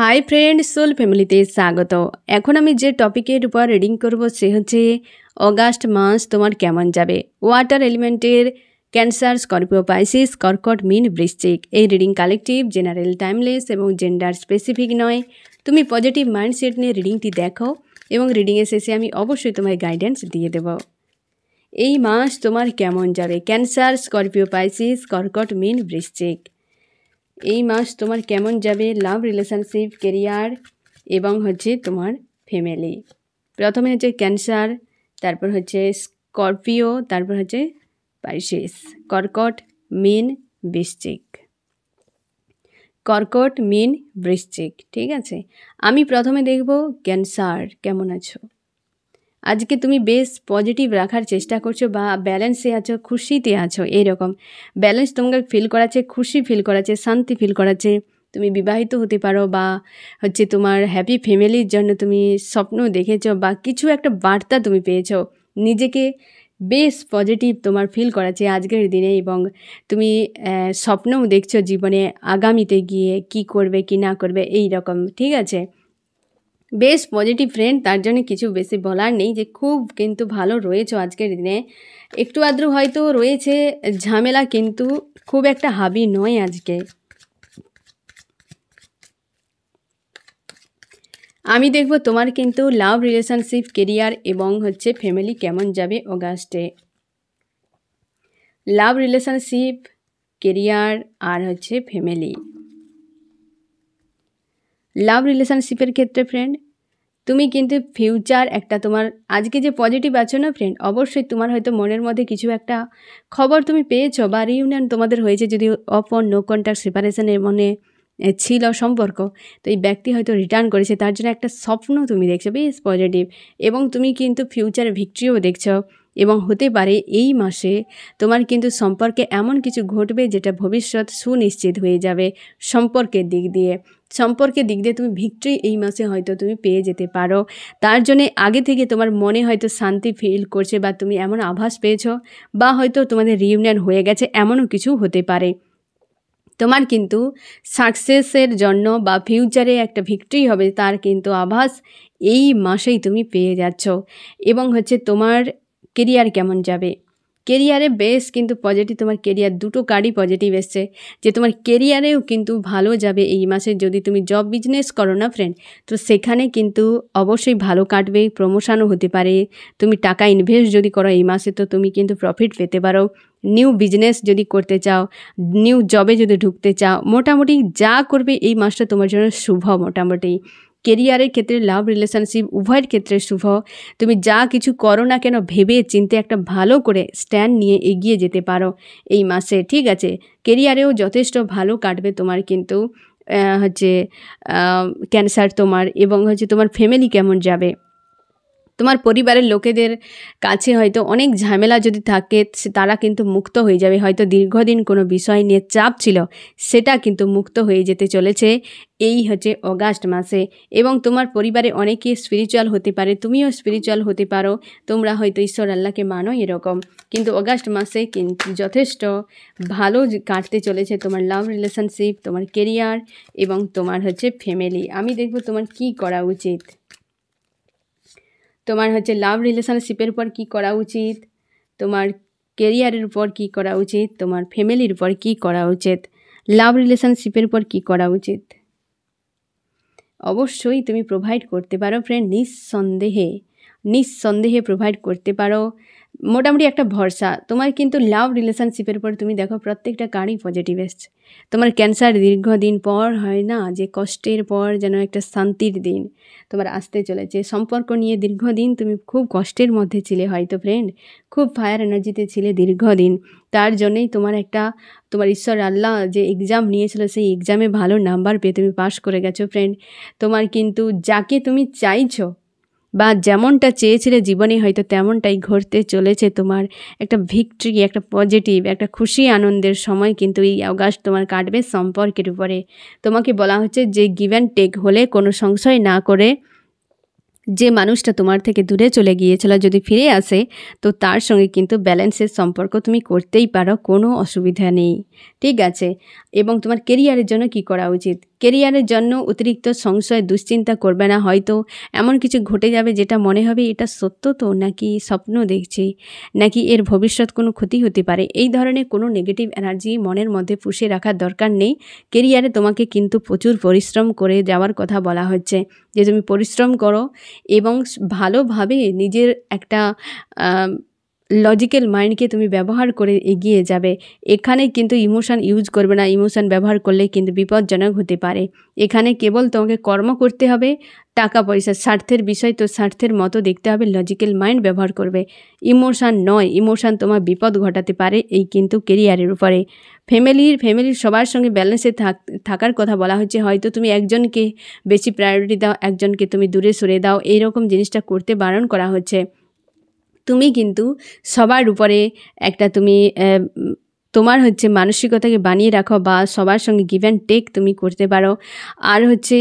hi friend soul ফ্যামিলিতে স্বাগত এখন আমি যে টপিকের উপর রিডিং করব সে হচ্ছে অগাস্ট মাস তোমার কেমন যাবে ওয়াটার এলিমেন্টের ক্যান্সার স্করপিও পাইসিস কর্কট মিন বৃশ্চিক এই রিডিং কালেকটিভ জেনারেল টাইমলেস এবং জেন্ডার স্পেসিফিক নয় তুমি পজিটিভ মাইন্ডসেট নিয়ে রিডিংটি দেখো এবং রিডিংয়ের শেষে আমি অবশ্যই তোমায় গাইডেন্স দিয়ে দেব এই মাস তোমার কেমন যাবে ক্যান্সার স্করপিও পাইসিস কর্কট মিন বৃশ্চিক এই মাস তোমার কেমন যাবে লাভ রিলেশনশিপ কেরিয়ার এবং হচ্ছে তোমার ফ্যামিলি প্রথমে হচ্ছে ক্যান্সার তারপর হচ্ছে স্করপিও তারপর হচ্ছে পাইসিস কর্কট মিন বৃশ্চিক কর্কট মিন বৃশ্চিক ঠিক আছে আমি প্রথমে দেখব ক্যান্সার কেমন আছো আজকে তুমি বেশ পজিটিভ রাখার চেষ্টা করছো বা ব্যালেন্সে আছো খুশিতে আছো এরকম ব্যালেন্স তোমাকে ফিল করাচ্ছে খুশি ফিল করাচ্ছে শান্তি ফিল করাচ্ছে তুমি বিবাহিত হতে পারো বা হচ্ছে তোমার হ্যাপি ফ্যামিলির জন্য তুমি স্বপ্ন দেখেছো বা কিছু একটা বার্তা তুমি পেয়েছো নিজেকে বেশ পজিটিভ তোমার ফিল করাচ্ছে আজকের দিনে এবং তুমি স্বপ্নও দেখছো জীবনে আগামীতে গিয়ে কি করবে কি না করবে এই রকম ঠিক আছে বেশ পজিটিভ ফ্রেন্ড তার জন্য কিছু বেশি বলার নেই যে খুব কিন্তু ভালো রয়েছে আজকের দিনে একটু আদ্রু হয়তো রয়েছে ঝামেলা কিন্তু খুব একটা হাবি নয় আজকে আমি দেখব তোমার কিন্তু লাভ রিলেশনশিপ কেরিয়ার এবং হচ্ছে ফ্যামিলি কেমন যাবে অগাস্টে লাভ রিলেশনশিপ কেরিয়ার আর হচ্ছে ফ্যামিলি লাভ রিলেশনশিপের ক্ষেত্রে ফ্রেন্ড তুমি কিন্তু ফিউচার একটা তোমার আজকে যে পজিটিভ আছো না ফ্রেন্ড অবশ্যই তোমার হয়তো মনের মধ্যে কিছু একটা খবর তুমি পেয়েছো বা রিউনিয়ন তোমাদের হয়েছে যদি অফ অন নো কন্ট্যাক্ট সেপারেশনের মনে ছিল সম্পর্ক তো এই ব্যক্তি হয়তো রিটার্ন করেছে তার জন্য একটা স্বপ্ন তুমি দেখছো বেশ পজিটিভ এবং তুমি কিন্তু ফিউচারে ভিক্ট্রিও দেখছো এবং হতে পারে এই মাসে তোমার কিন্তু সম্পর্কে এমন কিছু ঘটবে যেটা ভবিষ্যৎ সুনিশ্চিত হয়ে যাবে সম্পর্কের দিক দিয়ে সম্পর্কের দিক দিয়ে তুমি ভিক্টরি এই মাসে হয়তো তুমি পেয়ে যেতে পারো তার জন্য আগে থেকে তোমার মনে হয়তো শান্তি ফিল করছে বা তুমি এমন আভাস পেয়েছো বা হয়তো তোমাদের রিউনিয়ন হয়ে গেছে এমনও কিছু হতে পারে তোমার কিন্তু সাকসেসের জন্য বা ফিউচারে একটা ভিক্টরি হবে তার কিন্তু আভাস এই মাসেই তুমি পেয়ে যাচ্ছ এবং হচ্ছে তোমার কেরিয়ার কেমন যাবে কেরিয়ারে বেশ কিন্তু পজিটিভ তোমার কেরিয়ার দুটো কার্ডই পজিটিভ এসছে যে তোমার কেরিয়ারেও কিন্তু ভালো যাবে এই মাসে যদি তুমি জব বিজনেস করো না ফ্রেন্ড তো সেখানে কিন্তু অবশ্যই ভালো কাটবে প্রমোশনও হতে পারে তুমি টাকা ইনভেস্ট যদি করো এই মাসে তো তুমি কিন্তু প্রফিট পেতে পারো নিউ বিজনেস যদি করতে চাও নিউ জবে যদি ঢুকতে চাও মোটামুটি যা করবে এই মাসটা তোমার জন্য শুভ মোটামুটি কেরিয়ারের ক্ষেত্রে লাভ রিলেশনশিপ উভয়ের ক্ষেত্রে শুভ তুমি যা কিছু করো না কেন ভেবে চিনতে একটা ভালো করে স্ট্যান্ড নিয়ে এগিয়ে যেতে পারো এই মাসে ঠিক আছে কেরিয়ারেও যথেষ্ট ভালো কাটবে তোমার কিন্তু হচ্ছে ক্যান্সার তোমার এবং হচ্ছে তোমার ফ্যামিলি কেমন যাবে তোমার পরিবারের লোকেদের কাছে হয়তো অনেক ঝামেলা যদি থাকে তারা কিন্তু মুক্ত হয়ে যাবে হয়তো দীর্ঘদিন কোনো বিষয় নিয়ে চাপ ছিল সেটা কিন্তু মুক্ত হয়ে যেতে চলেছে এই হচ্ছে অগাস্ট মাসে এবং তোমার পরিবারে অনেকে স্পিরিচুয়াল হতে পারে তুমিও স্পিরিচুয়াল হতে পারো তোমরা হয়তো ঈশ্বর আল্লাহকে মানো এরকম কিন্তু অগাস্ট মাসে কিন্তু যথেষ্ট ভালো কাটতে চলেছে তোমার লাভ রিলেশনশিপ তোমার কেরিয়ার এবং তোমার হচ্ছে ফ্যামিলি আমি দেখব তোমার কি করা উচিত তোমার হচ্ছে লাভ রিলেশনশিপের উপর কী করা উচিত তোমার কেরিয়ারের উপর কী করা উচিত তোমার ফ্যামিলির উপর কী করা উচিত লাভ রিলেশনশিপের উপর কী করা উচিত অবশ্যই তুমি প্রোভাইড করতে পারো ফ্রেন্ড নিঃসন্দেহে নিঃসন্দেহে প্রোভাইড করতে পারো মোটামুটি একটা ভরসা তোমার কিন্তু লাভ রিলেশনশিপের পর তুমি দেখো প্রত্যেকটা কারই পজিটিভ এসছে তোমার ক্যান্সার দীর্ঘদিন পর হয় না যে কষ্টের পর যেন একটা শান্তির দিন তোমার আসতে চলেছে সম্পর্ক নিয়ে দীর্ঘদিন তুমি খুব কষ্টের মধ্যে ছিলে হয়তো ফ্রেন্ড খুব ফায়ার এনার্জিতে ছিলে দীর্ঘদিন তার জন্যেই তোমার একটা তোমার ঈশ্বর আল্লাহ যে এক্সাম নিয়েছিল সেই এক্সামে ভালো নাম্বার পেয়ে তুমি পাশ করে গেছো ফ্রেন্ড তোমার কিন্তু যাকে তুমি চাইছো বা যেমনটা চেয়েছিলে জীবনে হয়তো তেমনটাই ঘটতে চলেছে তোমার একটা ভিক্টরি একটা পজিটিভ একটা খুশি আনন্দের সময় কিন্তু এই অগাস্ট তোমার কাটবে সম্পর্কের উপরে তোমাকে বলা হচ্ছে যে গিভ অ্যান্ড টেক হলে কোনো সংশয় না করে যে মানুষটা তোমার থেকে দূরে চলে গিয়েছিল যদি ফিরে আসে তো তার সঙ্গে কিন্তু ব্যালেন্সের সম্পর্ক তুমি করতেই পারো কোনো অসুবিধা নেই ঠিক আছে এবং তোমার কেরিয়ারের জন্য কি করা উচিত কেরিয়ারের জন্য অতিরিক্ত সংশয় দুশ্চিন্তা করবে না হয়তো এমন কিছু ঘটে যাবে যেটা মনে হবে এটা সত্য তো নাকি স্বপ্ন দেখছি নাকি এর ভবিষ্যৎ কোনো ক্ষতি হতে পারে এই ধরনের কোনো নেগেটিভ এনার্জি মনের মধ্যে পুষে রাখার দরকার নেই কেরিয়ারে তোমাকে কিন্তু প্রচুর পরিশ্রম করে যাওয়ার কথা বলা হচ্ছে যে তুমি পরিশ্রম করো এবং ভালোভাবে নিজের একটা লজিক্যাল মাইন্ডকে তুমি ব্যবহার করে এগিয়ে যাবে এখানে কিন্তু ইমোশান ইউজ করবে না ইমোশান ব্যবহার করলে কিন্তু বিপজ্জনক হতে পারে এখানে কেবল তোমাকে কর্ম করতে হবে টাকা পয়সা স্বার্থের বিষয় তো স্বার্থের মতো দেখতে হবে লজিক্যাল মাইন্ড ব্যবহার করবে ইমোশান নয় ইমোশান তোমার বিপদ ঘটাতে পারে এই কিন্তু কেরিয়ারের উপরে ফ্যামিলির ফ্যামিলির সবার সঙ্গে ব্যালেন্সে থাক থাকার কথা বলা হচ্ছে হয়তো তুমি একজনকে বেশি প্রায়োরিটি দাও একজনকে তুমি দূরে সরে দাও এইরকম জিনিসটা করতে বারণ করা হচ্ছে তুমি কিন্তু সবার উপরে একটা তুমি তোমার হচ্ছে মানসিকতাকে বানিয়ে রাখো বা সবার সঙ্গে গিভ অ্যান্ড টেক তুমি করতে পারো আর হচ্ছে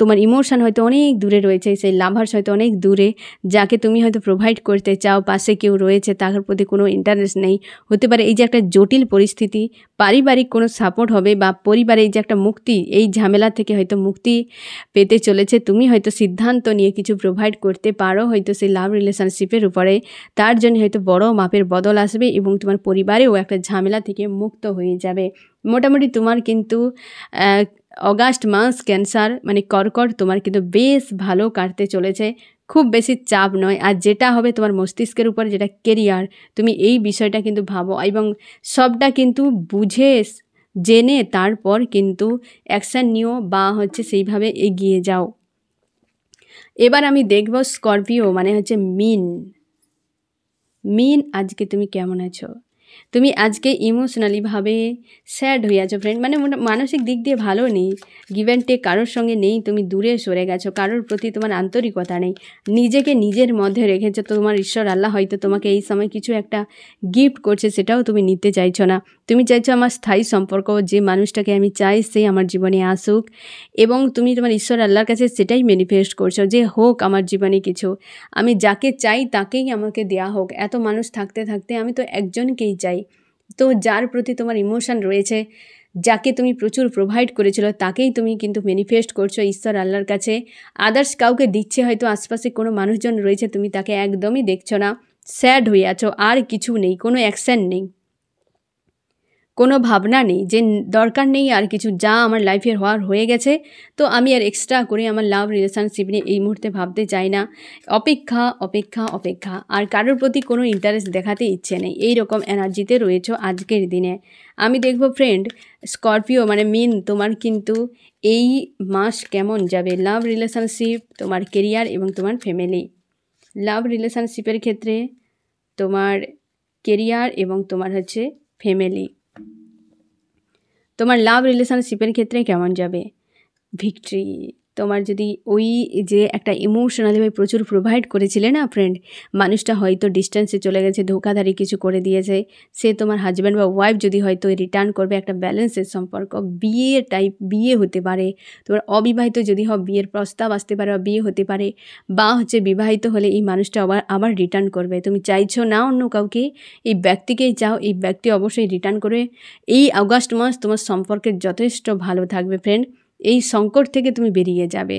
তোমার ইমোশান হয়তো অনেক দূরে রয়েছে সেই লাভার্স হয়তো অনেক দূরে যাকে তুমি হয়তো প্রোভাইড করতে চাও পাশে কেউ রয়েছে তার প্রতি কোনো ইন্টারেস্ট নেই হতে পারে এই যে একটা জটিল পরিস্থিতি পারিবারিক কোনো সাপোর্ট হবে বা পরিবারে এই যে একটা মুক্তি এই ঝামেলা থেকে হয়তো মুক্তি পেতে চলেছে তুমি হয়তো সিদ্ধান্ত নিয়ে কিছু প্রোভাইড করতে পারো হয়তো সেই লাভ রিলেশনশিপের উপরে তার জন্য হয়তো বড় মাপের বদল আসবে এবং তোমার পরিবারেও একটা ঝামেলা থেকে মুক্ত হয়ে যাবে মোটামুটি তোমার কিন্তু অগাস্ট মাস ক্যান্সার মানে কর্কট তোমার কিন্তু বেশ ভালো কাটতে চলেছে খুব বেশি চাপ নয় আর যেটা হবে তোমার মস্তিষ্কের উপর যেটা কেরিয়ার তুমি এই বিষয়টা কিন্তু ভাবো এবং সবটা কিন্তু বুঝে জেনে তারপর কিন্তু অ্যাকশান নিও বা হচ্ছে সেইভাবে এগিয়ে যাও এবার আমি দেখব স্করপিও মানে হচ্ছে মিন মিন আজকে তুমি কেমন আছো তুমি আজকে ইমোশনালিভাবে স্যাড হয়ে আছো ফ্রেন্ড মানে মানসিক দিক দিয়ে ভালো নেই গিভ অ্যান্ড টেক কারোর সঙ্গে নেই তুমি দূরে সরে গেছো কারোর প্রতি তোমার আন্তরিকতা নেই নিজেকে নিজের মধ্যে রেখেছো তোমার ঈশ্বর আল্লাহ হয়তো তোমাকে এই সময় কিছু একটা গিফট করছে সেটাও তুমি নিতে চাইছো না তুমি চাইছো আমার স্থায়ী সম্পর্ক যে মানুষটাকে আমি চাই সে আমার জীবনে আসুক এবং তুমি তোমার ঈশ্বর আল্লাহর কাছে সেটাই ম্যানিফেস্ট করছো যে হোক আমার জীবনে কিছু আমি যাকে চাই তাকেই আমাকে দেয়া হোক এত মানুষ থাকতে থাকতে আমি তো একজনকেই চাই তো যার প্রতি তোমার ইমোশন রয়েছে যাকে তুমি প্রচুর প্রোভাইড করেছিল তাকেই তুমি কিন্তু ম্যানিফেস্ট করছো ঈশ্বর আল্লাহর কাছে আদার্স কাউকে দিচ্ছে হয়তো আশপাশে কোনো মানুষজন রয়েছে তুমি তাকে একদমই দেখছো না স্যাড হয়ে আছো আর কিছু নেই কোনো অ্যাকশান নেই কোনো ভাবনা নেই যে দরকার নেই আর কিছু যা আমার লাইফের হওয়ার হয়ে গেছে তো আমি আর এক্সট্রা করে আমার লাভ রিলেশনশিপ নিয়ে এই মুহূর্তে ভাবতে চাই না অপেক্ষা অপেক্ষা অপেক্ষা আর কারোর প্রতি কোনো ইন্টারেস্ট দেখাতে ইচ্ছে নেই এই রকম এনার্জিতে রয়েছ আজকের দিনে আমি দেখব ফ্রেন্ড স্করপিও মানে মিন তোমার কিন্তু এই মাস কেমন যাবে লাভ রিলেশনশিপ তোমার কেরিয়ার এবং তোমার ফ্যামিলি লাভ রিলেশনশিপের ক্ষেত্রে তোমার কেরিয়ার এবং তোমার হচ্ছে ফ্যামিলি তোমার লাভ রিলেশনশিপের ক্ষেত্রে কেমন যাবে ভিক্টরি তোমার যদি ওই যে একটা ইমোশনালি ভাই প্রচুর প্রোভাইড করেছিলে না ফ্রেন্ড মানুষটা হয়তো ডিস্টেন্সে চলে গেছে ধোকাধারি কিছু করে দিয়েছে সে তোমার হাজব্যান্ড বা ওয়াইফ যদি হয়তো রিটার্ন করবে একটা ব্যালেন্সের সম্পর্ক বিয়ে টাইপ বিয়ে হতে পারে তোমার অবিবাহিত যদি হয় বিয়ের প্রস্তাব আসতে পারে বা বিয়ে হতে পারে বা হচ্ছে বিবাহিত হলে এই মানুষটা আবার আবার রিটার্ন করবে তুমি চাইছো না অন্য কাউকে এই ব্যক্তিকেই চাও এই ব্যক্তি অবশ্যই রিটার্ন করে এই আগস্ট মাস তোমার সম্পর্কে যথেষ্ট ভালো থাকবে ফ্রেন্ড এই সংকট থেকে তুমি বেরিয়ে যাবে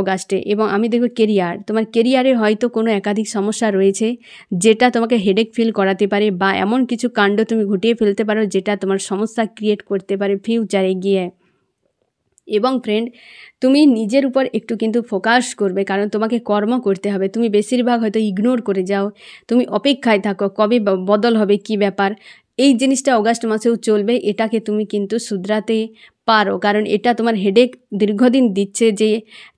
অগাস্টে এবং আমি দেখব কেরিয়ার তোমার কেরিয়ারে হয়তো কোনো একাধিক সমস্যা রয়েছে যেটা তোমাকে হেডেক ফিল করাতে পারে বা এমন কিছু কাণ্ড তুমি ঘটিয়ে ফেলতে পারো যেটা তোমার সমস্যা ক্রিয়েট করতে পারে ফিউচারে গিয়ে এবং ফ্রেন্ড তুমি নিজের উপর একটু কিন্তু ফোকাস করবে কারণ তোমাকে কর্ম করতে হবে তুমি বেশিরভাগ হয়তো ইগনোর করে যাও তুমি অপেক্ষায় থাকো কবে বদল হবে কি ব্যাপার এই জিনিসটা অগাস্ট মাসেও চলবে এটাকে তুমি কিন্তু শুধরাতে পারো কারণ এটা তোমার হেডেক দীর্ঘদিন দিচ্ছে যে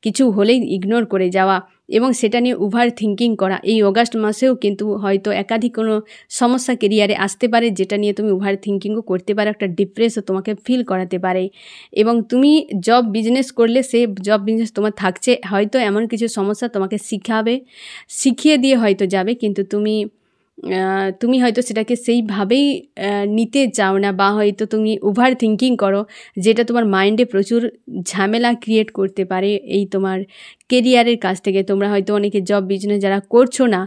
কিছু হলেই ইগনোর করে যাওয়া এবং সেটা নিয়ে ওভার থিঙ্কিং করা এই অগাস্ট মাসেও কিন্তু হয়তো একাধিক কোনো সমস্যা কেরিয়ারে আসতে পারে যেটা নিয়ে তুমি ওভার থিঙ্কিংও করতে পারো একটা ডিপ্রেসও তোমাকে ফিল করাতে পারে এবং তুমি জব বিজনেস করলে সে জব বিজনেস তোমার থাকছে হয়তো এমন কিছু সমস্যা তোমাকে শিখাবে শিখিয়ে দিয়ে হয়তো যাবে কিন্তু তুমি তুমি হয়তো সেটাকে সেইভাবেই নিতে চাও না বা হয়তো তুমি ওভার থিঙ্কিং করো যেটা তোমার মাইন্ডে প্রচুর ঝামেলা ক্রিয়েট করতে পারে এই তোমার কেরিয়ারের কাছ থেকে তোমরা হয়তো অনেকে জব বিজনেস যারা করছো না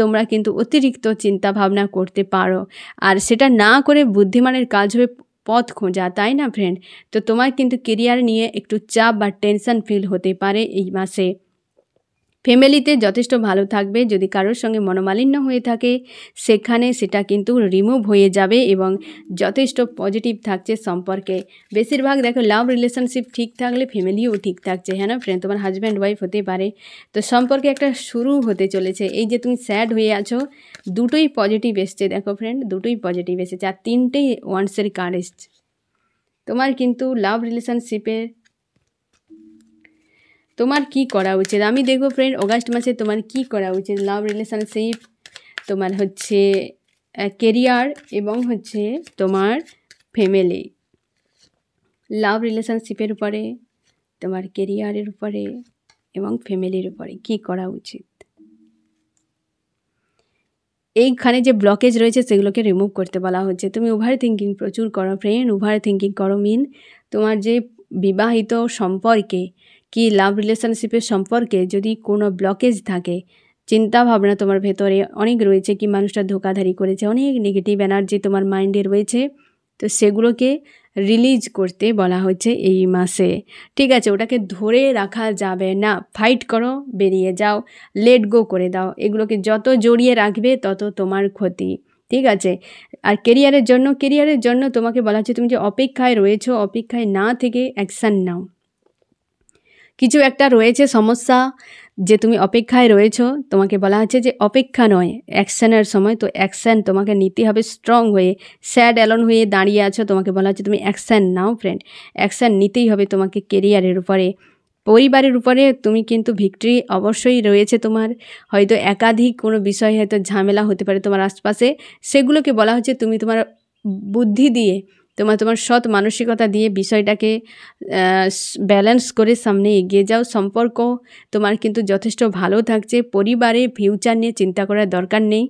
তোমরা কিন্তু অতিরিক্ত চিন্তা ভাবনা করতে পারো আর সেটা না করে বুদ্ধিমানের কাজ হবে পথ খোঁজা তাই না ফ্রেন্ড তো তোমার কিন্তু কেরিয়ার নিয়ে একটু চাপ বা টেনশন ফিল হতে পারে এই মাসে ফ্যামিলিতে যথেষ্ট ভালো থাকবে যদি কারোর সঙ্গে মনোমালিন্য হয়ে থাকে সেখানে সেটা কিন্তু রিমুভ হয়ে যাবে এবং যথেষ্ট পজিটিভ থাকছে সম্পর্কে বেশিরভাগ দেখো লাভ রিলেশনশিপ ঠিক থাকলে ফ্যামিলিও ঠিক থাকছে হ্যাঁ না ফ্রেন্ড তোমার হাজব্যান্ড ওয়াইফ হতে পারে তো সম্পর্কে একটা শুরু হতে চলেছে এই যে তুমি স্যাড হয়ে আছো দুটোই পজিটিভ এসছে দেখো ফ্রেন্ড দুটোই পজিটিভ এসেছে আর তিনটেই ওয়ান্সের কার্ড এসছে তোমার কিন্তু লাভ রিলেশনশিপের তোমার কি করা উচিত আমি দেখবো ফ্রেন্ড অগাস্ট মাসে তোমার কি করা উচিত লাভ রিলেশনশিপ তোমার হচ্ছে কেরিয়ার এবং হচ্ছে তোমার ফ্যামিলি লাভ রিলেশনশিপের উপরে তোমার কেরিয়ারের উপরে এবং ফ্যামিলির উপরে কি করা উচিত এইখানে যে ব্লকেজ রয়েছে সেগুলোকে রিমুভ করতে বলা হচ্ছে তুমি ওভার থিঙ্কিং প্রচুর করো ফ্রেন্ড ওভার থিঙ্কিং করো মিন তোমার যে বিবাহিত সম্পর্কে কি লাভ রিলেশনশিপের সম্পর্কে যদি কোনো ব্লকেজ থাকে চিন্তা ভাবনা তোমার ভেতরে অনেক রয়েছে কি মানুষটা ধোকাধারি করেছে অনেক নেগেটিভ এনার্জি তোমার মাইন্ডে রয়েছে তো সেগুলোকে রিলিজ করতে বলা হচ্ছে এই মাসে ঠিক আছে ওটাকে ধরে রাখা যাবে না ফাইট করো বেরিয়ে যাও লেট গো করে দাও এগুলোকে যত জড়িয়ে রাখবে তত তোমার ক্ষতি ঠিক আছে আর কেরিয়ারের জন্য কেরিয়ারের জন্য তোমাকে বলা হচ্ছে তুমি যে অপেক্ষায় রয়েছো অপেক্ষায় না থেকে অ্যাকশান নাও কিছু একটা রয়েছে সমস্যা যে তুমি অপেক্ষায় রয়েছ তোমাকে বলা হচ্ছে যে অপেক্ষা নয় অ্যাকশানের সময় তো অ্যাকশান তোমাকে নিতে হবে স্ট্রং হয়ে স্যাড অ্যালন হয়ে দাঁড়িয়ে আছো তোমাকে বলা হচ্ছে তুমি অ্যাকশান নাও ফ্রেন্ড অ্যাকশান নিতেই হবে তোমাকে কেরিয়ারের উপরে পরিবারের উপরে তুমি কিন্তু ভিক্টরি অবশ্যই রয়েছে তোমার হয়তো একাধিক কোনো বিষয় হয়তো ঝামেলা হতে পারে তোমার আশপাশে সেগুলোকে বলা হচ্ছে তুমি তোমার বুদ্ধি দিয়ে তোমার তোমার সৎ মানসিকতা দিয়ে বিষয়টাকে ব্যালেন্স করে সামনে এগিয়ে যাও সম্পর্ক তোমার কিন্তু যথেষ্ট ভালো থাকছে পরিবারে ফিউচার নিয়ে চিন্তা করার দরকার নেই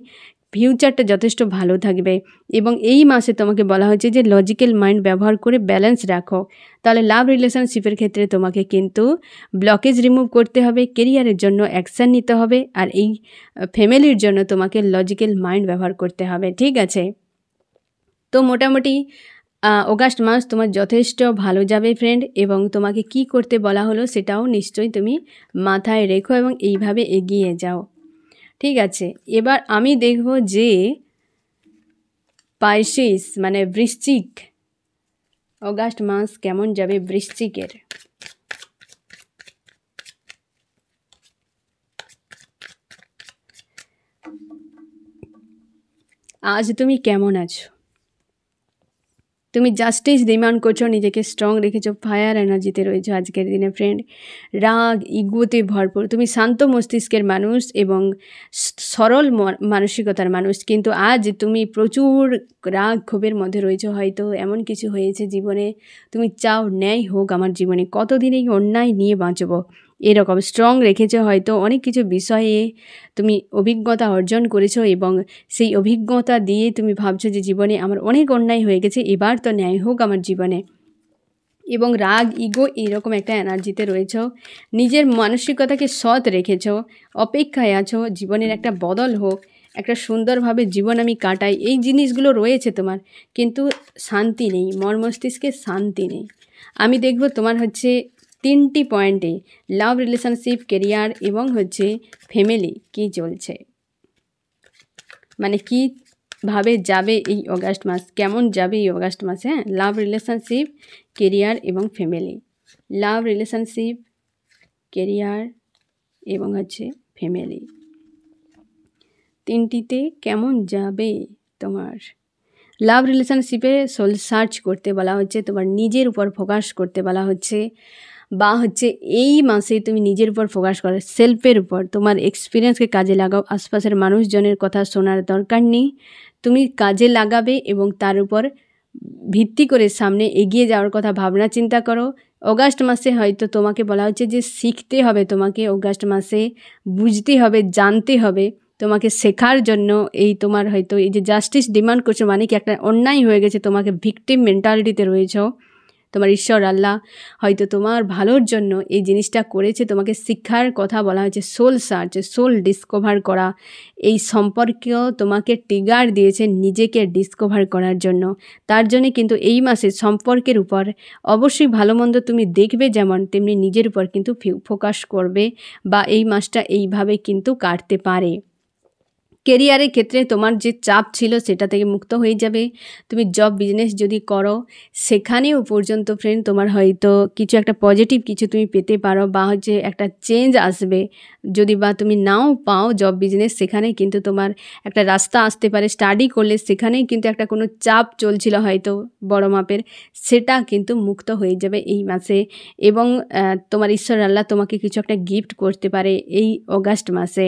ফিউচারটা যথেষ্ট ভালো থাকবে এবং এই মাসে তোমাকে বলা হয়েছে যে লজিক্যাল মাইন্ড ব্যবহার করে ব্যালেন্স রাখো তাহলে লাভ রিলেশনশিপের ক্ষেত্রে তোমাকে কিন্তু ব্লকেজ রিমুভ করতে হবে কেরিয়ারের জন্য অ্যাকশান নিতে হবে আর এই ফ্যামিলির জন্য তোমাকে লজিক্যাল মাইন্ড ব্যবহার করতে হবে ঠিক আছে তো মোটামুটি অগাস্ট মাস তোমার যথেষ্ট ভালো যাবে ফ্রেন্ড এবং তোমাকে কি করতে বলা হলো সেটাও নিশ্চয়ই তুমি মাথায় রেখো এবং এইভাবে এগিয়ে যাও ঠিক আছে এবার আমি দেখব যে পাইসিস মানে বৃশ্চিক অগাস্ট মাস কেমন যাবে বৃশ্চিকের আজ তুমি কেমন আছো তুমি জাস্টিস ডিমান্ড করছো নিজেকে স্ট্রং রেখেছো ফায়ার এনার্জিতে রয়েছো আজকের দিনে ফ্রেন্ড রাগ ইগোতে ভরপুর তুমি শান্ত মস্তিষ্কের মানুষ এবং সরল মানসিকতার মানুষ কিন্তু আজ তুমি প্রচুর রাগ ক্ষোভের মধ্যে রয়েছো হয়তো এমন কিছু হয়েছে জীবনে তুমি চাও ন্যায় হোক আমার জীবনে কতদিন এই অন্যায় নিয়ে বাঁচবো এরকম স্ট্রং রেখেছো হয়তো অনেক কিছু বিষয়ে তুমি অভিজ্ঞতা অর্জন করেছো এবং সেই অভিজ্ঞতা দিয়ে তুমি ভাবছো যে জীবনে আমার অনেক অন্যায় হয়ে গেছে এবার তো ন্যায় হোক আমার জীবনে এবং রাগ ইগো এরকম একটা এনার্জিতে রয়েছ নিজের মানসিকতাকে সৎ রেখেছ অপেক্ষায় আছো জীবনের একটা বদল হোক একটা সুন্দরভাবে জীবন আমি কাটাই এই জিনিসগুলো রয়েছে তোমার কিন্তু শান্তি নেই মন মস্তিষ্কে শান্তি নেই আমি দেখব তোমার হচ্ছে তিনটি পয়েন্টে লাভ রিলেশনশিপ কেরিয়ার এবং হচ্ছে ফ্যামিলি কি চলছে মানে কি ভাবে যাবে এই অগাস্ট মাস কেমন যাবে এই অগাস্ট মাস হ্যাঁ লাভ রিলেশনশিপ কেরিয়ার এবং ফ্যামিলি লাভ রিলেশনশিপ কেরিয়ার এবং হচ্ছে ফ্যামিলি তিনটিতে কেমন যাবে তোমার লাভ রিলেশনশিপে সোল সার্চ করতে বলা হচ্ছে তোমার নিজের উপর ফোকাস করতে বলা হচ্ছে বা হচ্ছে এই মাসেই তুমি নিজের উপর ফোকাস করো সেলফের উপর তোমার এক্সপিরিয়েন্সকে কাজে লাগাও আশপাশের মানুষজনের কথা শোনার দরকার নেই তুমি কাজে লাগাবে এবং তার উপর ভিত্তি করে সামনে এগিয়ে যাওয়ার কথা ভাবনা চিন্তা করো অগাস্ট মাসে হয়তো তোমাকে বলা হচ্ছে যে শিখতে হবে তোমাকে অগাস্ট মাসে বুঝতে হবে জানতে হবে তোমাকে শেখার জন্য এই তোমার হয়তো এই যে জাস্টিস ডিমান্ড করছে মানে কি একটা অন্যায় হয়ে গেছে তোমাকে ভিকটিম মেন্টালিটিতে রয়েছ তোমার ঈশ্বর আল্লাহ হয়তো তোমার ভালোর জন্য এই জিনিসটা করেছে তোমাকে শিক্ষার কথা বলা হয়েছে সোল সার্চ সোল ডিসকভার করা এই সম্পর্কেও তোমাকে টিগার দিয়েছে নিজেকে ডিসকভার করার জন্য তার জন্য কিন্তু এই মাসে সম্পর্কের উপর অবশ্যই ভালো মন্দ তুমি দেখবে যেমন তেমনি নিজের উপর কিন্তু ফোকাস করবে বা এই মাসটা এইভাবে কিন্তু কাটতে পারে কেরিয়ারের ক্ষেত্রে তোমার যে চাপ ছিল সেটা থেকে মুক্ত হয়ে যাবে তুমি জব বিজনেস যদি করো সেখানেও পর্যন্ত ফ্রেন্ড তোমার হয়তো কিছু একটা পজিটিভ কিছু তুমি পেতে পারো বা হচ্ছে একটা চেঞ্জ আসবে যদি বা তুমি নাও পাও জব বিজনেস সেখানে কিন্তু তোমার একটা রাস্তা আসতে পারে স্টাডি করলে সেখানেই কিন্তু একটা কোনো চাপ চলছিল হয়তো বড় মাপের সেটা কিন্তু মুক্ত হয়ে যাবে এই মাসে এবং তোমার ঈশ্বর আল্লাহ তোমাকে কিছু একটা গিফট করতে পারে এই অগাস্ট মাসে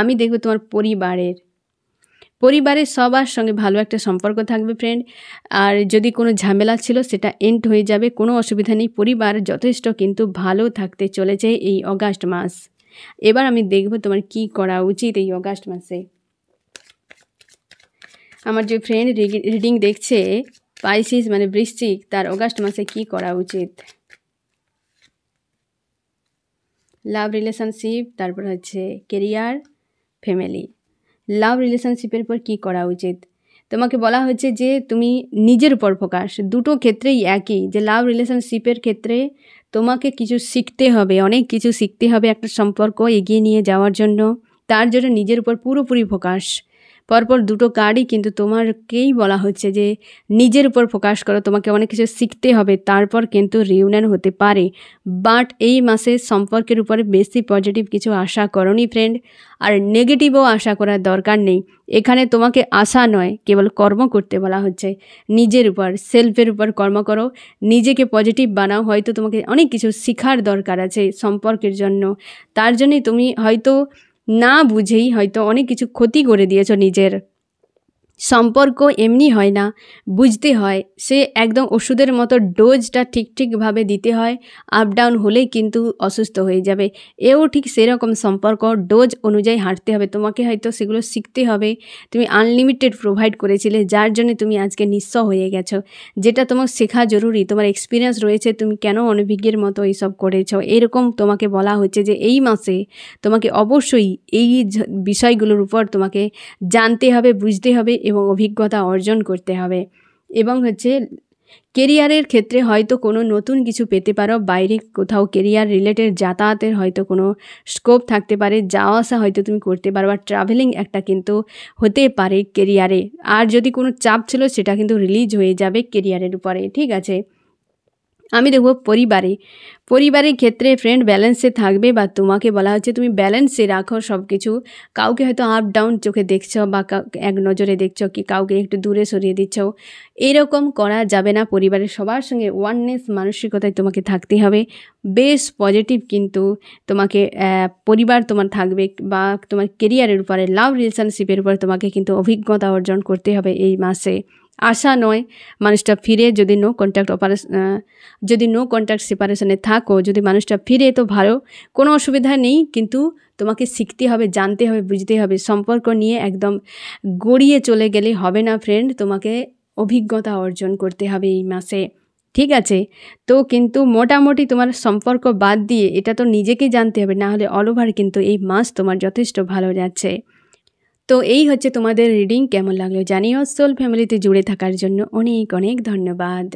আমি দেখব তোমার পরিবারের পরিবারের সবার সঙ্গে ভালো একটা সম্পর্ক থাকবে ফ্রেন্ড আর যদি কোনো ঝামেলা ছিল সেটা এন্ড হয়ে যাবে কোনো অসুবিধা নেই পরিবার যথেষ্ট কিন্তু ভালো থাকতে চলেছে এই অগাস্ট মাস এবার আমি দেখব তোমার কি করা উচিত এই অগাস্ট মাসে আমার যে ফ্রেন্ড রিডিং দেখছে পাইসিস মানে বৃশ্চিক তার অগাস্ট মাসে কি করা উচিত লাভ রিলেশনশিপ তারপর হচ্ছে কেরিয়ার ফ্যামিলি লাভ রিলেশনশিপের পর কী করা উচিত তোমাকে বলা হচ্ছে যে তুমি নিজের উপর ফোকাস দুটো ক্ষেত্রেই একই যে লাভ রিলেশনশিপের ক্ষেত্রে তোমাকে কিছু শিখতে হবে অনেক কিছু শিখতে হবে একটা সম্পর্ক এগিয়ে নিয়ে যাওয়ার জন্য তার জন্য নিজের উপর পুরোপুরি ফোকাস পরপর দুটো কার্ডই কিন্তু তোমারকেই বলা হচ্ছে যে নিজের উপর ফোকাস করো তোমাকে অনেক কিছু শিখতে হবে তারপর কিন্তু রিউনিয়ন হতে পারে বাট এই মাসে সম্পর্কের উপরে বেশি পজিটিভ কিছু আশা করনি ফ্রেন্ড আর নেগেটিভও আশা করার দরকার নেই এখানে তোমাকে আশা নয় কেবল কর্ম করতে বলা হচ্ছে নিজের উপর সেলফের উপর কর্ম করো নিজেকে পজিটিভ বানাও হয়তো তোমাকে অনেক কিছু শেখার দরকার আছে সম্পর্কের জন্য তার জন্যই তুমি হয়তো না বুঝেই হয়তো অনেক কিছু ক্ষতি করে দিয়েছ নিজের সম্পর্ক এমনি হয় না বুঝতে হয় সে একদম ওষুধের মতো ডোজটা ঠিক ঠিকভাবে দিতে হয় আপ ডাউন হলেই কিন্তু অসুস্থ হয়ে যাবে এও ঠিক সেরকম সম্পর্ক ডোজ অনুযায়ী হাঁটতে হবে তোমাকে হয়তো সেগুলো শিখতে হবে তুমি আনলিমিটেড প্রোভাইড করেছিলে যার জন্য তুমি আজকে নিঃস্ব হয়ে গেছো যেটা তোমার শেখা জরুরি তোমার এক্সপিরিয়েন্স রয়েছে তুমি কেন অনভিজ্ঞের মতো এইসব করেছো এরকম তোমাকে বলা হচ্ছে যে এই মাসে তোমাকে অবশ্যই এই বিষয়গুলোর উপর তোমাকে জানতে হবে বুঝতে হবে এবং অভিজ্ঞতা অর্জন করতে হবে এবং হচ্ছে কেরিয়ারের ক্ষেত্রে হয়তো কোনো নতুন কিছু পেতে পারো বাইরে কোথাও কেরিয়ার রিলেটেড যাতায়াতের হয়তো কোনো স্কোপ থাকতে পারে যাওয়া আসা হয়তো তুমি করতে পারো বা ট্রাভেলিং একটা কিন্তু হতে পারে কেরিয়ারে আর যদি কোনো চাপ ছিল সেটা কিন্তু রিলিজ হয়ে যাবে কেরিয়ারের উপরে ঠিক আছে আমি দেখব পরিবারে পরিবারের ক্ষেত্রে ফ্রেন্ড ব্যালেন্সে থাকবে বা তোমাকে বলা হচ্ছে তুমি ব্যালেন্সে রাখো সব কিছু কাউকে হয়তো আপ ডাউন চোখে দেখছ বা এক নজরে দেখছ কি কাউকে একটু দূরে সরিয়ে দিচ্ছ এরকম করা যাবে না পরিবারের সবার সঙ্গে ওয়াননেস মানসিকতায় তোমাকে থাকতে হবে বেশ পজিটিভ কিন্তু তোমাকে পরিবার তোমার থাকবে বা তোমার কেরিয়ারের উপরে লাভ রিলেশনশিপের উপরে তোমাকে কিন্তু অভিজ্ঞতা অর্জন করতে হবে এই মাসে আশা নয় মানুষটা ফিরে যদি নো কন্ট্যাক্ট অপারেশন যদি নো কন্ট্যাক্ট সেপারেশনে থাকো যদি মানুষটা ফিরে তো ভালো কোনো অসুবিধা নেই কিন্তু তোমাকে শিখতে হবে জানতে হবে বুঝতে হবে সম্পর্ক নিয়ে একদম গড়িয়ে চলে গেলে হবে না ফ্রেন্ড তোমাকে অভিজ্ঞতা অর্জন করতে হবে এই মাসে ঠিক আছে তো কিন্তু মোটামুটি তোমার সম্পর্ক বাদ দিয়ে এটা তো নিজেকে জানতে হবে না হলে অল ওভার কিন্তু এই মাস তোমার যথেষ্ট ভালো যাচ্ছে তো এই হচ্ছে তোমাদের রিডিং কেমন লাগলো জানিও সোল ফ্যামিলিতে জুড়ে থাকার জন্য অনেক অনেক ধন্যবাদ